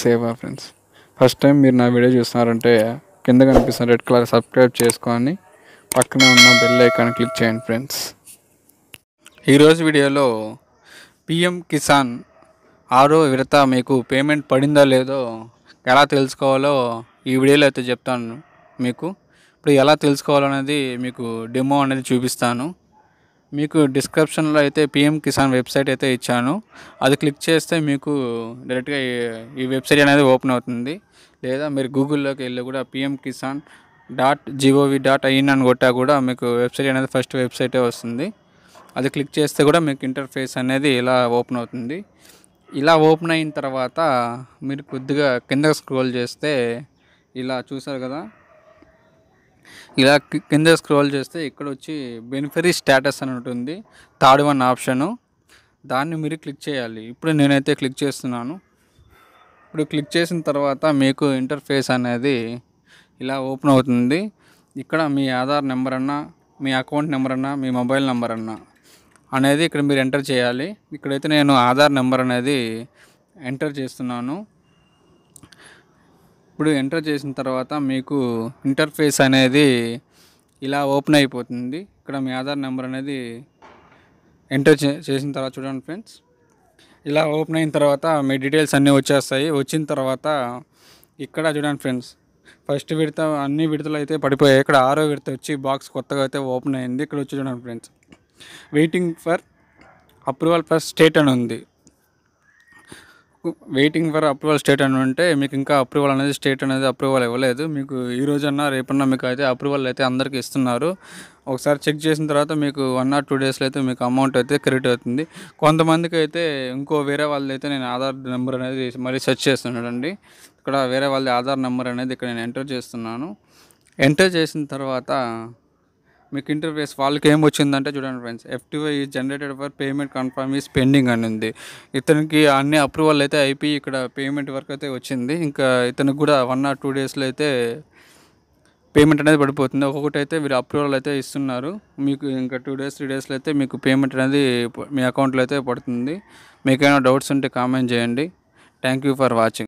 సేవా friends first time మీరు నా వీడియో చూస్తున్నారంటే కింద కనిపిస్తున్న రెడ్ కలర్ సబ్స్క్రైబ్ చేసుకొని పక్కన ఉన్న బెల్ ఐకాన్ క్లిక్ చేయండి ఫ్రెండ్స్ ఈరోజు వీడియోలో పిఎం కిసాన్ ఆరో విడత మీకు పేమెంట్ పడిందో లేదో ఎలా తెలుసుకోవాలో ఈ వీడియోలో అయితే చెప్తాను మీకు ఇప్పుడు ఎలా తెలుసుకోవాలనేది మీకు డెమో అనేది చూపిస్తాను మీకు డిస్క్రిప్షన్లో అయితే పిఎం కిసాన్ వెబ్సైట్ అయితే ఇచ్చాను అది క్లిక్ చేస్తే మీకు డైరెక్ట్గా ఈ వెబ్సైట్ అనేది ఓపెన్ అవుతుంది లేదా మీరు గూగుల్లోకి వెళ్ళి కూడా PM Kisan dot GOV dot in అని కొట్టా కూడా మీకు వెబ్సైట్ అనేది ఫస్ట్ వెబ్సైటే వస్తుంది అది క్లిక్ చేస్తే కూడా మీకు ఇంటర్ఫేస్ అనేది ఇలా ఓపెన్ అవుతుంది ఇలా ఓపెన్ అయిన తర్వాత మీరు కొద్దిగా కిందకు స్క్రోల్ చేస్తే ఇలా చూసారు కదా ఇలా కింద స్క్రోల్ చేస్తే ఇక్కడ వచ్చి బెనిఫరీ స్టేటస్ అని ఉంటుంది థర్డ్ వన్ ఆప్షను దాన్ని మీరు క్లిక్ చేయాలి ఇప్పుడు నేనైతే క్లిక్ చేస్తున్నాను ఇప్పుడు క్లిక్ చేసిన తర్వాత మీకు ఇంటర్ఫేస్ అనేది ఇలా ఓపెన్ అవుతుంది ఇక్కడ మీ ఆధార్ నెంబర్ అన్నా మీ అకౌంట్ నెంబర్ అన్నా మీ మొబైల్ నెంబర్ అన్నా అనేది ఇక్కడ మీరు ఎంటర్ చేయాలి ఇక్కడైతే నేను ఆధార్ నెంబర్ అనేది ఎంటర్ చేస్తున్నాను ఇప్పుడు ఎంటర్ చేసిన తర్వాత మీకు ఇంటర్ఫేస్ అనేది ఇలా ఓపెన్ అయిపోతుంది ఇక్కడ మీ ఆధార్ నెంబర్ అనేది ఎంటర్ చేసిన తర్వాత చూడండి ఫ్రెండ్స్ ఇలా ఓపెన్ అయిన తర్వాత మీ డీటెయిల్స్ అన్నీ వచ్చేస్తాయి వచ్చిన తర్వాత ఇక్కడ చూడండి ఫ్రెండ్స్ ఫస్ట్ విడత అన్ని విడతలు అయితే పడిపోయాయి ఇక్కడ ఆరో విడత వచ్చి బాక్స్ కొత్తగా అయితే ఓపెన్ అయింది ఇక్కడ వచ్చి చూడండి friends waiting for approval for state అని ఉంది వెయిటింగ్ ఫర్ అప్రూవల్ స్టేట్ అని ఉంటే మీకు ఇంకా అప్రూవల్ అనేది స్టేట్ అనేది అప్రూవల్ ఇవ్వలేదు మీకు ఈ రోజన్నా రేపన్నా మీకు అయితే అప్రూవల్ అయితే అందరికీ ఇస్తున్నారు ఒకసారి చెక్ చేసిన తర్వాత మీకు వన్ ఆర్ టూ డేస్లో అయితే మీకు అమౌంట్ అయితే క్రెడిట్ అవుతుంది కొంతమందికి అయితే ఇంకో వేరే వాళ్ళది అయితే నేను ఆధార్ నెంబర్ అనేది మరీ సెర్చ్ చేస్తున్నాడండి ఇక్కడ వేరే వాళ్ళది ఆధార్ నెంబర్ అనేది ఇక్కడ నేను ఎంటర్ చేస్తున్నాను ఎంటర్ చేసిన తర్వాత మీకు ఇంటర్ఫేస్ వాళ్ళకి ఏం వచ్చిందంటే చూడండి friends FTY is generated for payment confirm is pending అని ఉంది ఇతనికి అన్ని అప్రూవల్ అయితే అయిపోయి ఇక్కడ పేమెంట్ వర్క్ అయితే వచ్చింది ఇంకా ఇతనికి కూడా వన్ ఆర్ టూ డేస్లో అయితే పేమెంట్ అనేది పడిపోతుంది ఒక్కొక్కటి అయితే వీరు అప్రూవల్ అయితే ఇస్తున్నారు మీకు ఇంకా టూ డేస్ త్రీ డేస్లో అయితే మీకు పేమెంట్ అనేది మీ అకౌంట్లో అయితే పడుతుంది ఏమైనా డౌట్స్ ఉంటే కామెంట్ చేయండి థ్యాంక్ యూ ఫర్ వాచింగ్